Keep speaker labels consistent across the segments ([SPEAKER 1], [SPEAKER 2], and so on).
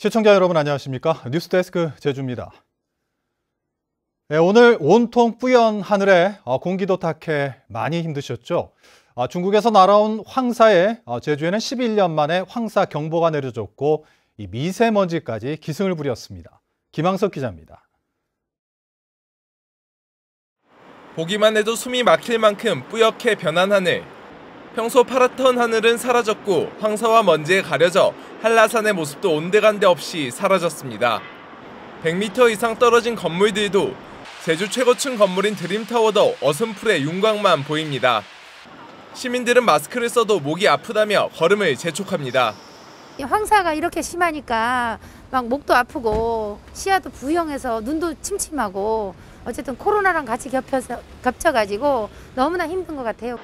[SPEAKER 1] 시청자 여러분 안녕하십니까? 뉴스데스크 제주입니다. 네, 오늘 온통 뿌연 하늘에 어, 공기도 탁해 많이 힘드셨죠? 아, 중국에서 날아온 황사에 어, 제주에는 11년 만에 황사 경보가 내려졌고 미세먼지까지 기승을 부렸습니다. 김항석 기자입니다.
[SPEAKER 2] 보기만 해도 숨이 막힐 만큼 뿌옇게 변한 하늘. 평소 파랗던 하늘은 사라졌고 황사와 먼지에 가려져 한라산의 모습도 온데간데 없이 사라졌습니다. 100m 이상 떨어진 건물들도 제주 최고층 건물인 드림타워도 어슴풀의 윤곽만 보입니다. 시민들은 마스크를 써도 목이 아프다며 걸음을 재촉합니다.
[SPEAKER 3] 예, 황사가 이렇게 심하니까 막 목도 아프고 시야도 부영해서 눈도 침침하고 어쨌든 코로나랑 같이 겹쳐서 겹쳐가지고 너무나 힘든 것 같아요.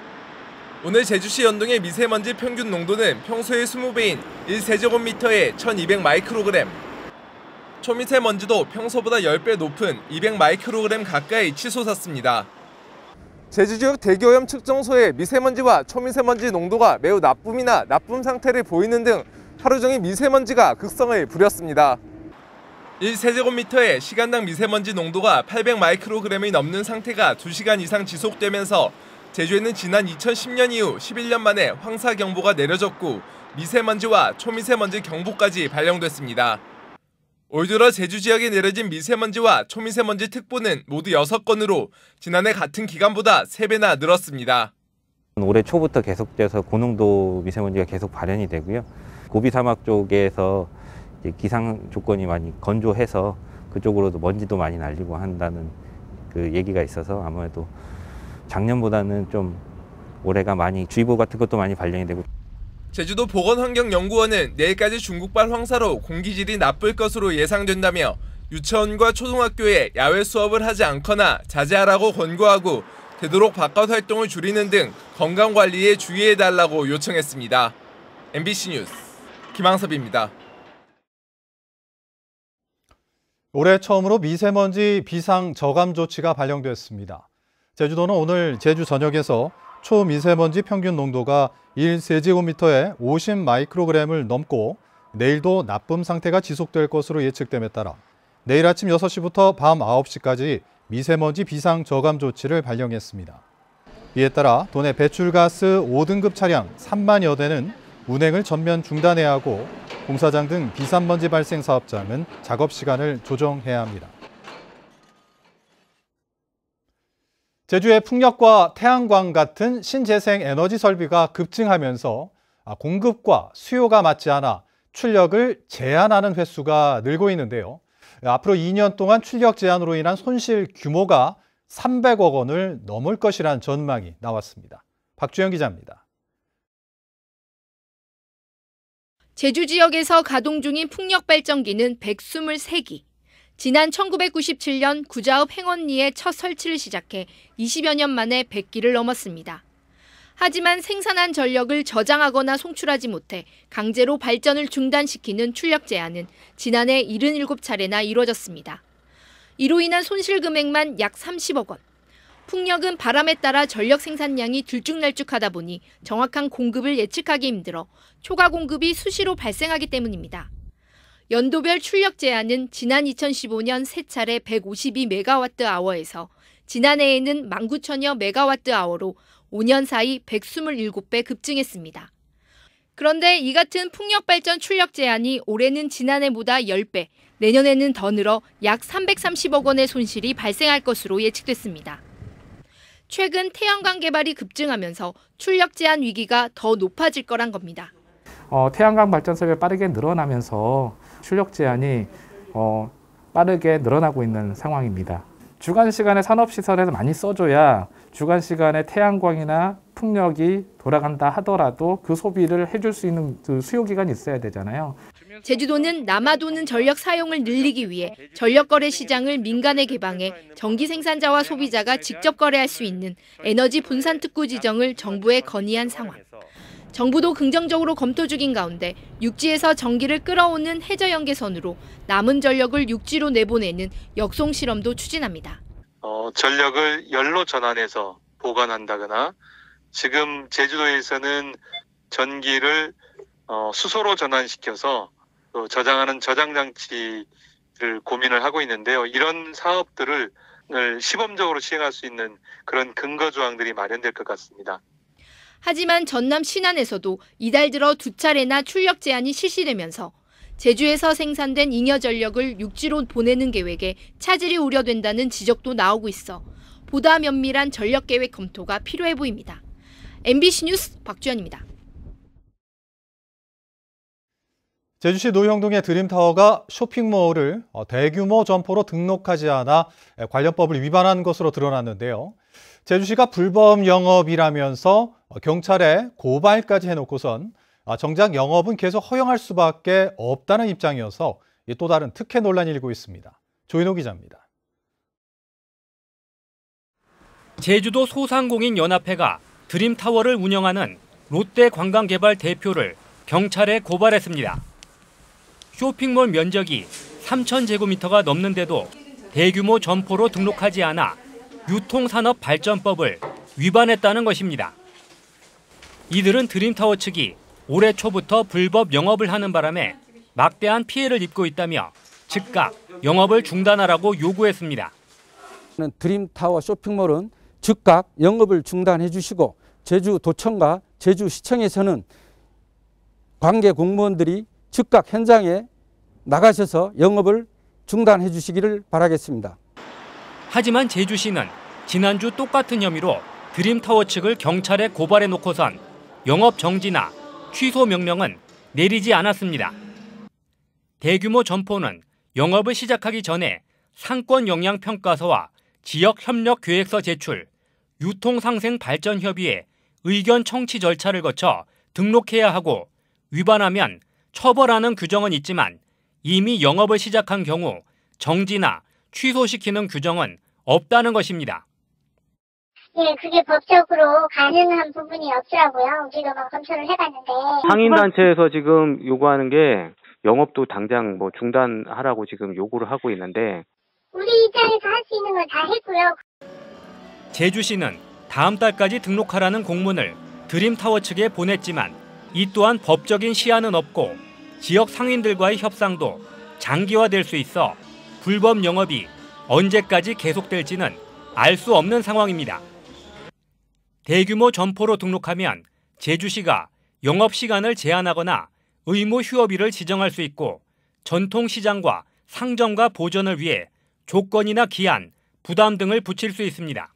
[SPEAKER 2] 오늘 제주시 연동의 미세먼지 평균 농도는 평소의 20배인 1세제곱미터에 1200 마이크로그램 초미세먼지도 평소보다 10배 높은 200 마이크로그램 가까이 치솟았습니다. 제주지역 대기오염 측정소의 미세먼지와 초미세먼지 농도가 매우 나쁨이나 나쁨 상태를 보이는 등 하루 종일 미세먼지가 극성을 부렸습니다. 1세제곱미터에 시간당 미세먼지 농도가 800 마이크로그램이 넘는 상태가 2시간 이상 지속되면서 제주에는 지난 2010년 이후 11년 만에 황사 경보가 내려졌고 미세먼지와 초미세먼지 경보까지 발령됐습니다. 올 들어 제주 지역에 내려진 미세먼지와 초미세먼지 특보는 모두 6건으로 지난해 같은 기간보다 3배나 늘었습니다.
[SPEAKER 4] 올해 초부터 계속돼서 고농도 미세먼지가 계속 발현이 되고요. 고비 사막 쪽에서 기상 조건이 많이 건조해서 그쪽으로도 먼지도 많이 날리고 한다는 그 얘기가 있어서 아무래도 작년보다는 좀 올해가 많이 주의보 같은 것도 많이 발령이 되고
[SPEAKER 2] 제주도 보건환경연구원은 내일까지 중국발 황사로 공기질이 나쁠 것으로 예상된다며 유치원과 초등학교에 야외 수업을 하지 않거나 자제하라고 권고하고 되도록 바깥 활동을 줄이는 등 건강 관리에 주의해 달라고 요청했습니다. MBC 뉴스 김항섭입니다.
[SPEAKER 1] 올해 처음으로 미세먼지 비상 저감 조치가 발령됐습니다. 제주도는 오늘 제주 전역에서 초미세먼지 평균 농도가 1세제곱미터에 50 마이크로그램을 넘고 내일도 나쁨 상태가 지속될 것으로 예측됨에 따라 내일 아침 6시부터 밤 9시까지 미세먼지 비상 저감 조치를 발령했습니다. 이에 따라 도내 배출가스 5등급 차량 3만여 대는 운행을 전면 중단해야 하고 공사장 등 비산먼지 발생 사업장은 작업 시간을 조정해야 합니다. 제주의 풍력과 태양광 같은 신재생 에너지 설비가 급증하면서 아, 공급과 수요가 맞지 않아 출력을 제한하는 횟수가 늘고 있는데요. 앞으로 2년 동안 출력 제한으로 인한 손실 규모가 300억 원을 넘을 것이란 전망이 나왔습니다. 박주영 기자입니다.
[SPEAKER 3] 제주 지역에서 가동 중인 풍력 발전기는 123기. 지난 1997년 구자읍 행원리에 첫 설치를 시작해 20여 년 만에 100기를 넘었습니다. 하지만 생산한 전력을 저장하거나 송출하지 못해 강제로 발전을 중단시키는 출력 제한은 지난해 77차례나 이루어졌습니다. 이로 인한 손실 금액만 약 30억 원. 풍력은 바람에 따라 전력 생산량이 들쭉날쭉하다 보니 정확한 공급을 예측하기 힘들어 초과 공급이 수시로 발생하기 때문입니다. 연도별 출력 제한은 지난 2015년 세 차례 152메가와트아워에서 지난해에는 19,000여 메가와트아워로 5년 사이 127배 급증했습니다. 그런데 이 같은 풍력발전 출력 제한이 올해는 지난해보다 10배, 내년에는 더 늘어 약 330억 원의 손실이 발생할 것으로 예측됐습니다. 최근 태양광 개발이 급증하면서 출력 제한 위기가 더 높아질 거란 겁니다.
[SPEAKER 5] 어, 태양광 발전설이 빠르게 늘어나면서 출력 제한이 어, 빠르게 늘어나고 있는 상황입니다. 주간 시간에 산업시설에서 많이 써줘야 주간 시간에 태양광이나 풍력이 돌아간다 하더라도 그 소비를 해줄 수 있는 그 수요기간이 있어야 되잖아요.
[SPEAKER 3] 제주도는 남아도는 전력 사용을 늘리기 위해 전력 거래 시장을 민간에 개방해 전기 생산자와 소비자가 직접 거래할 수 있는 에너지 분산 특구 지정을 정부에 건의한 상황. 정부도 긍정적으로 검토 중인 가운데 육지에서 전기를 끌어오는 해저 연계선으로 남은 전력을 육지로 내보내는 역송 실험도 추진합니다.
[SPEAKER 5] 어, 전력을 열로 전환해서 보관한다거나 지금 제주도에서는 전기를 어, 수소로 전환시켜서 저장하는 저장 장치를 고민을 하고 있는데요. 이런 사업들을 시범적으로 시행할 수 있는 그런 근거 조항들이 마련될 것 같습니다.
[SPEAKER 3] 하지만 전남 신안에서도 이달 들어 두 차례나 출력 제한이 실시되면서 제주에서 생산된 잉여 전력을 육지로 보내는 계획에 차질이 우려된다는 지적도 나오고 있어 보다 면밀한 전력 계획 검토가 필요해 보입니다. MBC 뉴스 박주현입니다.
[SPEAKER 1] 제주시 노형동의 드림타워가 쇼핑몰을 어, 대규모 점포로 등록하지 않아 관련법을 위반한 것으로 드러났는데요. 제주시가 불법 영업이라면서 경찰에 고발까지 해놓고선 아, 정작 영업은 계속 허용할 수밖에 없다는 입장이어서 또 다른 특혜 논란이 일고 있습니다. 조인호 기자입니다.
[SPEAKER 4] 제주도 소상공인연합회가 드림타워를 운영하는 롯데관광개발 대표를 경찰에 고발했습니다. 쇼핑몰 면적이 3,000제곱미터가 넘는데도 대규모 점포로 등록하지 않아 유통산업발전법을 위반했다는 것입니다. 이들은 드림타워 측이 올해 초부터 불법 영업을 하는 바람에 막대한 피해를 입고 있다며 즉각 영업을 중단하라고 요구했습니다. 드림타워 쇼핑몰은 즉각 영업을 중단해 주시고 제주도청과 제주시청에서는 관계 공무원들이 즉각 현장에 나가셔서 영업을 중단해 주시기를 바라겠습니다. 하지만 제주시는 지난주 똑같은 혐의로 드림타워 측을 경찰에 고발해 놓고선 영업 정지나 취소 명령은 내리지 않았습니다. 대규모 점포는 영업을 시작하기 전에 상권 영향 평가서와 지역 협력 계획서 제출, 유통 상생 발전 협의회 의견 청취 절차를 거쳐 등록해야 하고 위반하면 처벌하는 규정은 있지만 이미 영업을 시작한 경우 정지나 취소시키는 규정은 없다는 것입니다. 예, 그게 법적으로 가능한 부분이 없더라고요.
[SPEAKER 3] 우리가 막 검토를 해봤는데. 상인단체에서
[SPEAKER 4] 지금 요구하는 게 영업도 당장 뭐 중단하라고 지금 요구를 하고 있는데.
[SPEAKER 3] 우리 입장에서 할 수 있는 건 다 했고요.
[SPEAKER 4] 제주시는 다음 달까지 등록하라는 공문을 드림타워 측에 보냈지만 이 또한 법적인 시한은 없고 지역 상인들과의 협상도 장기화될 수 있어 불법 영업이 언제까지 계속될지는 알 수 없는 상황입니다. 대규모 점포로 등록하면 제주시가 영업시간을 제한하거나 의무 휴업일을 지정할 수 있고 전통시장과 상점과 보전을 위해 조건이나 기한, 부담 등을 붙일 수 있습니다.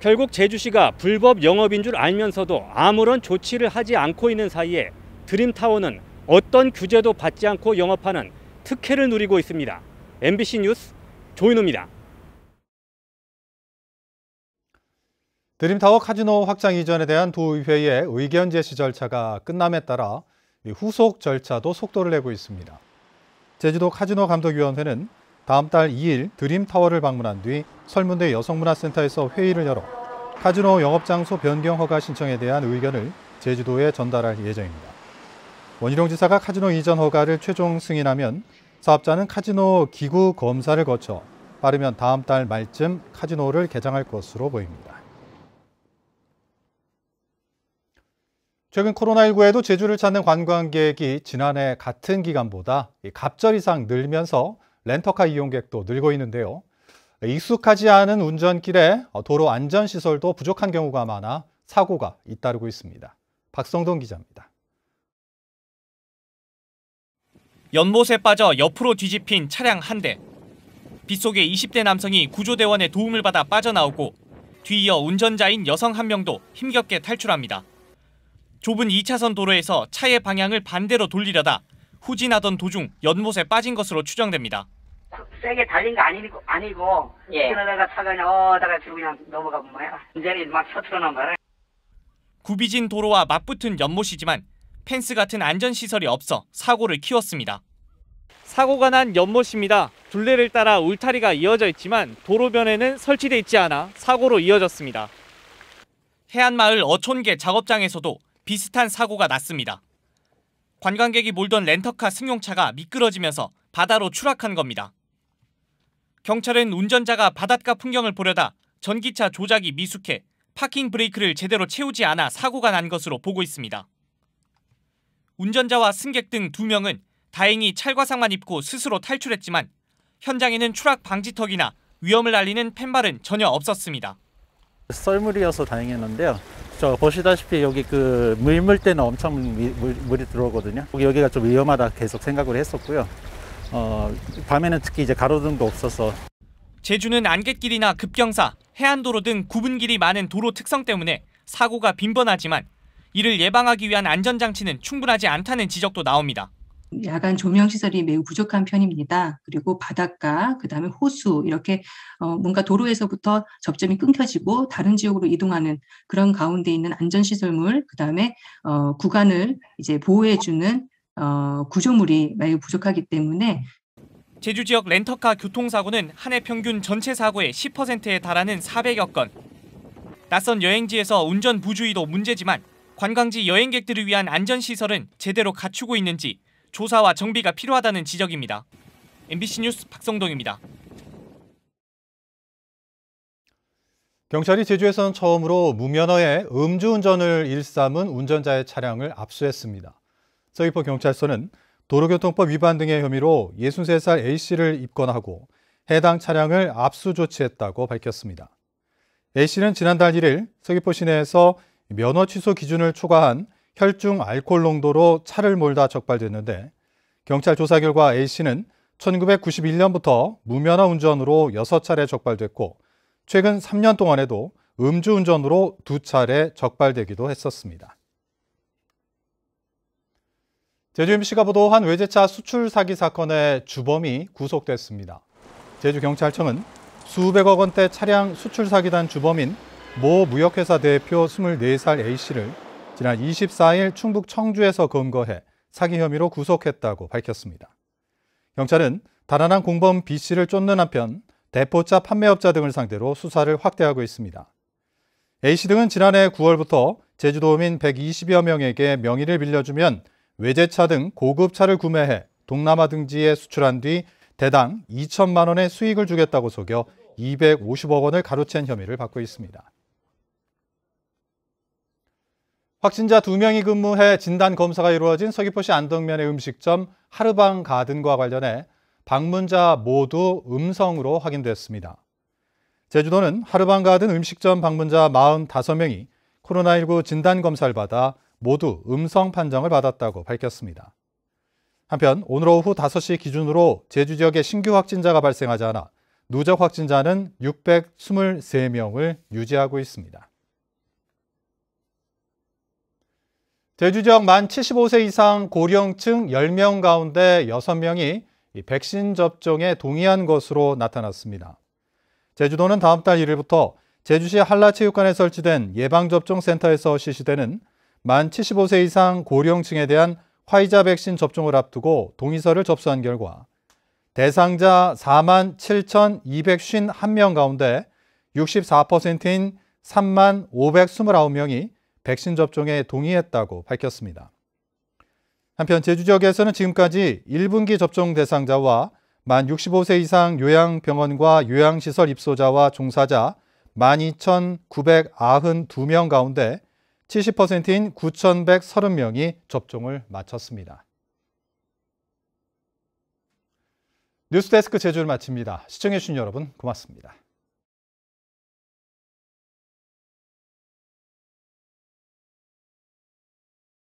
[SPEAKER 4] 결국 제주시가 불법 영업인 줄 알면서도 아무런 조치를 하지 않고 있는 사이에 드림타워는 어떤 규제도 받지 않고 영업하는 특혜를 누리고 있습니다. MBC 뉴스 조인호입니다.
[SPEAKER 1] 드림타워 카지노 확장 이전에 대한 도의회의 의견 제시 절차가 끝남에 따라 후속 절차도 속도를 내고 있습니다. 제주도 카지노 감독위원회는 다음 달 2일 드림타워를 방문한 뒤 설문대 여성문화센터에서 회의를 열어 카지노 영업장소 변경 허가 신청에 대한 의견을 제주도에 전달할 예정입니다. 원희룡 지사가 카지노 이전 허가를 최종 승인하면 사업자는 카지노 기구 검사를 거쳐 빠르면 다음 달 말쯤 카지노를 개장할 것으로 보입니다. 최근 코로나19에도 제주를 찾는 관광객이 지난해 같은 기간보다 갑절 이상 늘면서 렌터카 이용객도 늘고 있는데요. 익숙하지 않은 운전길에 도로 안전시설도 부족한 경우가 많아 사고가 잇따르고 있습니다. 박성동 기자입니다.
[SPEAKER 5] 연못에 빠져 옆으로 뒤집힌 차량 한 대. 빗속에 20대 남성이 구조대원의 도움을 받아 빠져나오고 뒤이어 운전자인 여성 한 명도 힘겹게 탈출합니다. 좁은 2차선 도로에서 차의 방향을 반대로 돌리려다 후진하던 도중 연못에 빠진 것으로 추정됩니다.
[SPEAKER 3] 세게 달린 거 아니고 아니고 예. 그러다가 차가 어다가 뒤로 그냥 넘어가 본 거야. 운전이 막 서툴러 넘어가.
[SPEAKER 5] 구비진 도로와 맞붙은 연못이지만 펜스 같은 안전시설이 없어 사고를 키웠습니다. 사고가 난 연못입니다. 둘레를 따라 울타리가 이어져 있지만 도로변에는 설치돼 있지 않아 사고로 이어졌습니다. 해안마을 어촌계 작업장에서도 비슷한 사고가 났습니다. 관광객이 몰던 렌터카 승용차가 미끄러지면서 바다로 추락한 겁니다. 경찰은 운전자가 바닷가 풍경을 보려다 전기차 조작이 미숙해 파킹 브레이크를 제대로 채우지 않아 사고가 난 것으로 보고 있습니다. 운전자와 승객 등 두명은 다행히 찰과상만 입고 스스로 탈출했지만 현장에는 추락 방지턱이나 위험을 알리는 펜발은 전혀 없었습니다.
[SPEAKER 1] 썰물이어서 다행했는데요. 저 보시다시피 여기 그 물물 때는 엄청 미, 물, 이 들어오거든요. 여기가 좀 위험하다 계속 생각을 했었고요. 어, 밤에는 특히 이제 가로등도 없어서
[SPEAKER 5] 제주는 안갯길이나 급경사, 해안도로 등 굽은 길이 많은 도로 특성 때문에 사고가 빈번하지만 이를 예방하기 위한 안전장치는 충분하지 않다는 지적도 나옵니다.
[SPEAKER 3] 야간 조명 시설이
[SPEAKER 4] 매우 부족한 편입니다. 그리고 바닷가, 그 다음에 호수 이렇게 어 뭔가 도로에서부터 접점이 끊겨지고 다른 지역으로 이동하는 그런 가운데 있는 안전 시설물, 그 다음에 어 구간을 이제 보호해주는 어 구조물이 매우 부족하기
[SPEAKER 3] 때문에.
[SPEAKER 5] 제주 지역 렌터카 교통사고는 한해 평균 전체 사고의 10%에 달하는 400여 건. 낯선 여행지에서 운전 부주의도 문제지만 관광지 여행객들을 위한 안전시설은 제대로 갖추고 있는지 조사와 정비가 필요하다는 지적입니다. MBC 뉴스 박성동입니다.
[SPEAKER 1] 경찰이 제주에선 처음으로 무면허의 음주운전을 일삼은 운전자의 차량을 압수했습니다. 서귀포 경찰서는 도로교통법 위반 등의 혐의로 63살 A씨를 입건하고 해당 차량을 압수 조치했다고 밝혔습니다. A씨는 지난달 1일 서귀포 시내에서 면허 취소 기준을 초과한 혈중 알코올 농도로 차를 몰다 적발됐는데 경찰 조사 결과 A씨는 1991년부터 무면허 운전으로 6차례 적발됐고 최근 3년 동안에도 음주운전으로 2차례 적발되기도 했었습니다. 제주MC가 보도한 외제차 수출 사기 사건의 주범이 구속됐습니다. 제주경찰청은 수백억 원대 차량 수출 사기단 주범인 모 무역회사 대표 24살 A씨를 지난 24일 충북 청주에서 검거해 사기 혐의로 구속했다고 밝혔습니다. 경찰은 달아난 공범 B씨를 쫓는 한편 대포차 판매업자 등을 상대로 수사를 확대하고 있습니다. A씨 등은 지난해 9월부터 제주도민 120여 명에게 명의를 빌려주면 외제차 등 고급차를 구매해 동남아 등지에 수출한 뒤 대당 2천만 원의 수익을 주겠다고 속여 250억 원을 가로챈 혐의를 받고 있습니다. 확진자 2명이 근무해 진단 검사가 이루어진 서귀포시 안덕면의 음식점 하르방 가든과 관련해 방문자 모두 음성으로 확인됐습니다. 제주도는 하르방 가든 음식점 방문자 45명이 코로나19 진단 검사를 받아 모두 음성 판정을 받았다고 밝혔습니다. 한편 오늘 오후 5시 기준으로 제주 지역에 신규 확진자가 발생하지 않아 누적 확진자는 623명을 유지하고 있습니다. 대주 지역 만 75세 이상 고령층 10명 가운데 6명이 백신 접종에 동의한 것으로 나타났습니다. 제주도는 다음 달 1일부터 제주시 한라체육관에 설치된 예방접종센터에서 실시되는 만 75세 이상 고령층에 대한 화이자 백신 접종을 앞두고 동의서를 접수한 결과 대상자 4만 7,251명 가운데 64%인 3만 529명이 백신 접종에 동의했다고 밝혔습니다. 한편 제주 지역에서는 지금까지 1분기 접종 대상자와 만 65세 이상 요양병원과 요양시설 입소자와 종사자 12,992명 가운데 70%인 9,130명이 접종을 마쳤습니다. 뉴스데스크 제주를 마칩니다. 시청해주신 여러분 고맙습니다.